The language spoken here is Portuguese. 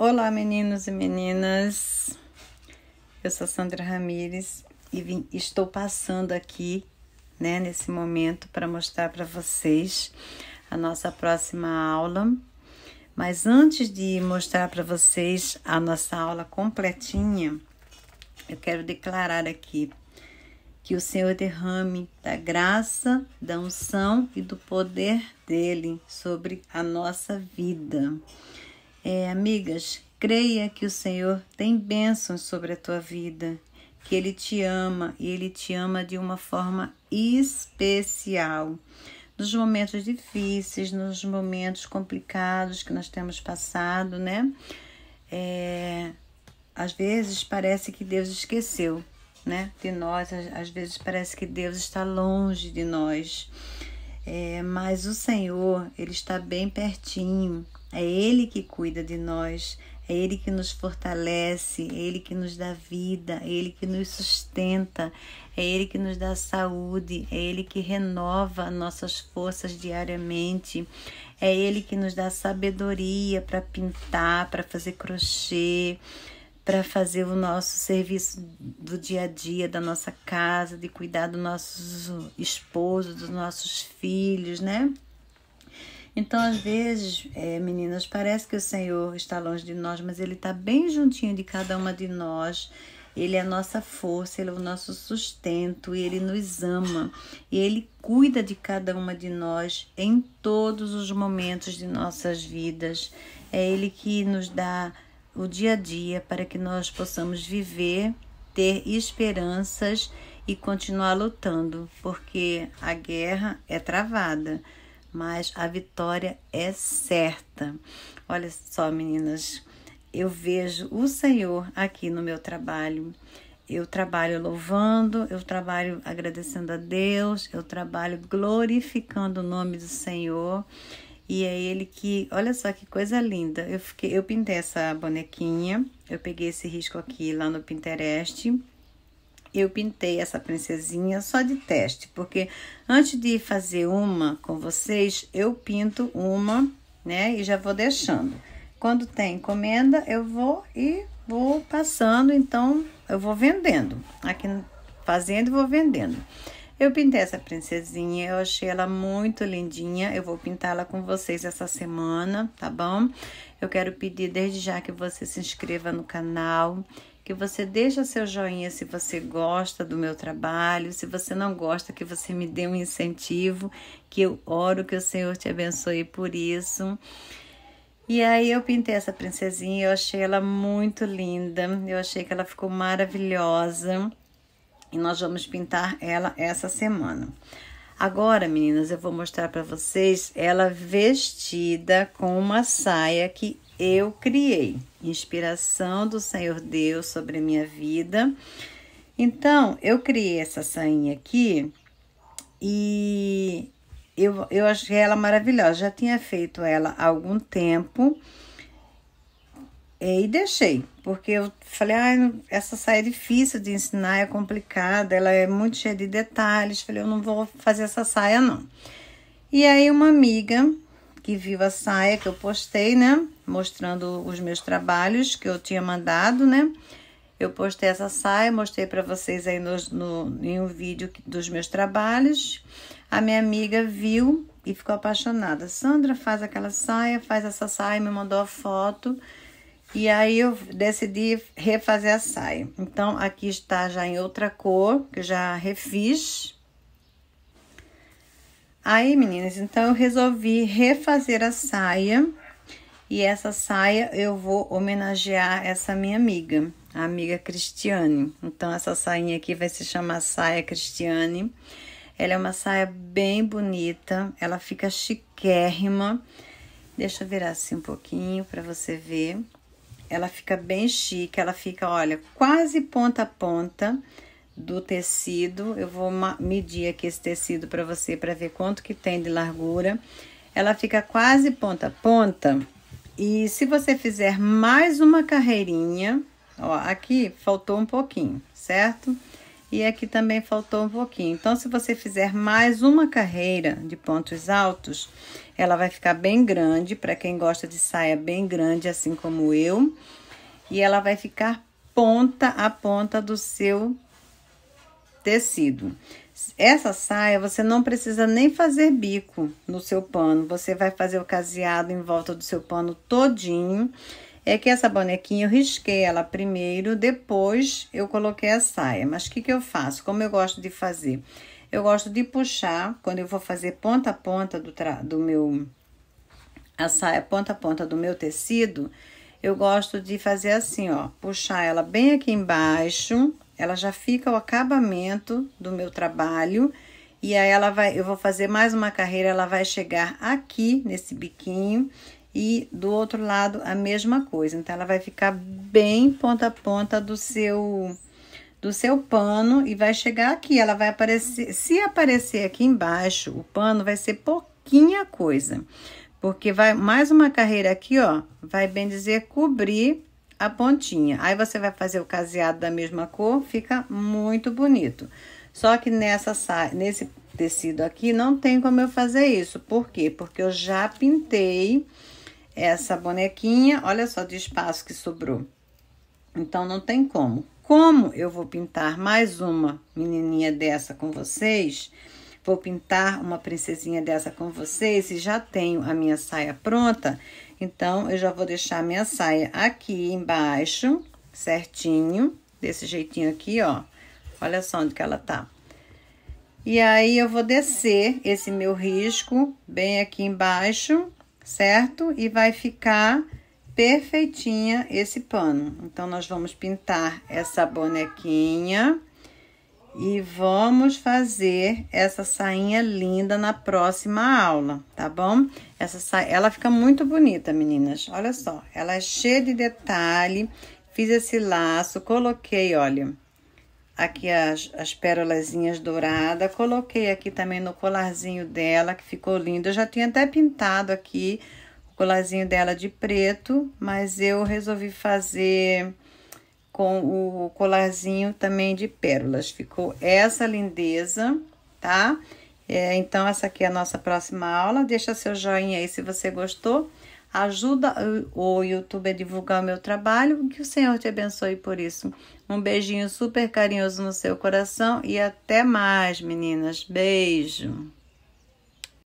Olá, meninos e meninas. Eu sou Sandra Ramires e vim, estou passando aqui, né, nesse momento para mostrar para vocês a nossa próxima aula. Mas antes de mostrar para vocês a nossa aula completinha, eu quero declarar aqui que o Senhor derrame da graça, da unção e do poder dele sobre a nossa vida é, amigas, creia que o Senhor tem bênçãos sobre a tua vida, que Ele te ama e Ele te ama de uma forma especial. Nos momentos difíceis, nos momentos complicados que nós temos passado, né? É, às vezes parece que Deus esqueceu, né? De nós, às vezes parece que Deus está longe de nós. É, mas o Senhor, Ele está bem pertinho, é Ele que cuida de nós, é Ele que nos fortalece, é Ele que nos dá vida, é Ele que nos sustenta, é Ele que nos dá saúde, é Ele que renova nossas forças diariamente, é Ele que nos dá sabedoria para pintar, para fazer crochê para fazer o nosso serviço do dia a dia, da nossa casa, de cuidar dos nossos esposos, dos nossos filhos, né? Então, às vezes, é, meninas, parece que o Senhor está longe de nós, mas Ele está bem juntinho de cada uma de nós. Ele é a nossa força, ele é o nosso sustento, ele nos ama, ele cuida de cada uma de nós em todos os momentos de nossas vidas. É ele que nos dá o dia a dia para que nós possamos viver, ter esperanças e continuar lutando, porque a guerra é travada, mas a vitória é certa. Olha só, meninas, eu vejo o Senhor aqui no meu trabalho. Eu trabalho louvando, eu trabalho agradecendo a Deus, eu trabalho glorificando o nome do Senhor e é ele que, olha só que coisa linda. Eu fiquei, eu pintei essa bonequinha, eu peguei esse risco aqui lá no Pinterest. Eu pintei essa princesinha só de teste, porque antes de fazer uma com vocês, eu pinto uma, né, e já vou deixando. Quando tem encomenda, eu vou e vou passando, então eu vou vendendo. Aqui fazendo e vou vendendo. Eu pintei essa princesinha, eu achei ela muito lindinha. Eu vou pintá-la com vocês essa semana, tá bom? Eu quero pedir desde já que você se inscreva no canal, que você deixa seu joinha se você gosta do meu trabalho, se você não gosta, que você me dê um incentivo, que eu oro que o Senhor te abençoe por isso. E aí eu pintei essa princesinha, eu achei ela muito linda, eu achei que ela ficou maravilhosa. E nós vamos pintar ela essa semana. Agora, meninas, eu vou mostrar para vocês ela vestida com uma saia que eu criei. Inspiração do Senhor Deus sobre a minha vida. Então, eu criei essa sainha aqui e eu, eu achei ela maravilhosa. Já tinha feito ela há algum tempo. É, e deixei, porque eu falei, ah, essa saia é difícil de ensinar, é complicada, ela é muito cheia de detalhes. Falei, eu não vou fazer essa saia, não. E aí, uma amiga que viu a saia que eu postei, né? Mostrando os meus trabalhos que eu tinha mandado, né? Eu postei essa saia, mostrei para vocês aí no, no, em um vídeo dos meus trabalhos. A minha amiga viu e ficou apaixonada. Sandra faz aquela saia, faz essa saia, me mandou a foto. E aí eu decidi refazer a saia. Então, aqui está já em outra cor, que eu já refiz. Aí, meninas, então eu resolvi refazer a saia. E essa saia eu vou homenagear essa minha amiga, a amiga Cristiane. Então, essa sainha aqui vai se chamar saia Cristiane. Ela é uma saia bem bonita, ela fica chiquérrima. Deixa eu virar assim um pouquinho para você ver. Ela fica bem chique, ela fica, olha, quase ponta a ponta do tecido. Eu vou medir aqui esse tecido para você, para ver quanto que tem de largura. Ela fica quase ponta a ponta. E se você fizer mais uma carreirinha, ó, aqui faltou um pouquinho, certo? Certo? e aqui também faltou um pouquinho. Então, se você fizer mais uma carreira de pontos altos, ela vai ficar bem grande, para quem gosta de saia bem grande, assim como eu. E ela vai ficar ponta a ponta do seu tecido. Essa saia, você não precisa nem fazer bico no seu pano. Você vai fazer o caseado em volta do seu pano todinho é que essa bonequinha eu risquei ela primeiro, depois eu coloquei a saia. Mas o que, que eu faço? Como eu gosto de fazer? Eu gosto de puxar, quando eu vou fazer ponta a ponta do, do meu... A saia ponta a ponta do meu tecido, eu gosto de fazer assim, ó. Puxar ela bem aqui embaixo, ela já fica o acabamento do meu trabalho. E aí, ela vai, eu vou fazer mais uma carreira, ela vai chegar aqui nesse biquinho e do outro lado a mesma coisa. Então, ela vai ficar bem ponta a ponta do seu do seu pano e vai chegar aqui. Ela vai aparecer, se aparecer aqui embaixo, o pano vai ser pouquinha coisa, porque vai mais uma carreira aqui, ó, vai bem dizer cobrir a pontinha. Aí você vai fazer o caseado da mesma cor, fica muito bonito. Só que nessa nesse tecido aqui não tem como eu fazer isso. Por quê? Porque eu já pintei essa bonequinha, olha só de espaço que sobrou. Então, não tem como. Como eu vou pintar mais uma menininha dessa com vocês, vou pintar uma princesinha dessa com vocês e já tenho a minha saia pronta, então, eu já vou deixar a minha saia aqui embaixo, certinho, desse jeitinho aqui, ó. Olha só onde que ela tá. E aí, eu vou descer esse meu risco bem aqui embaixo, certo? E vai ficar perfeitinha esse pano. Então, nós vamos pintar essa bonequinha e vamos fazer essa sainha linda na próxima aula, tá bom? Essa sa... Ela fica muito bonita, meninas. Olha só, ela é cheia de detalhe. Fiz esse laço, coloquei, olha aqui as, as pérolazinhas douradas. Coloquei aqui também no colarzinho dela, que ficou lindo. Eu já tinha até pintado aqui o colarzinho dela de preto, mas eu resolvi fazer com o colarzinho também de pérolas. Ficou essa lindeza, tá? É, então, essa aqui é a nossa próxima aula. Deixa seu joinha aí se você gostou. Ajuda o YouTube a divulgar o meu trabalho. Que o Senhor te abençoe por isso. Um beijinho super carinhoso no seu coração e até mais, meninas. Beijo.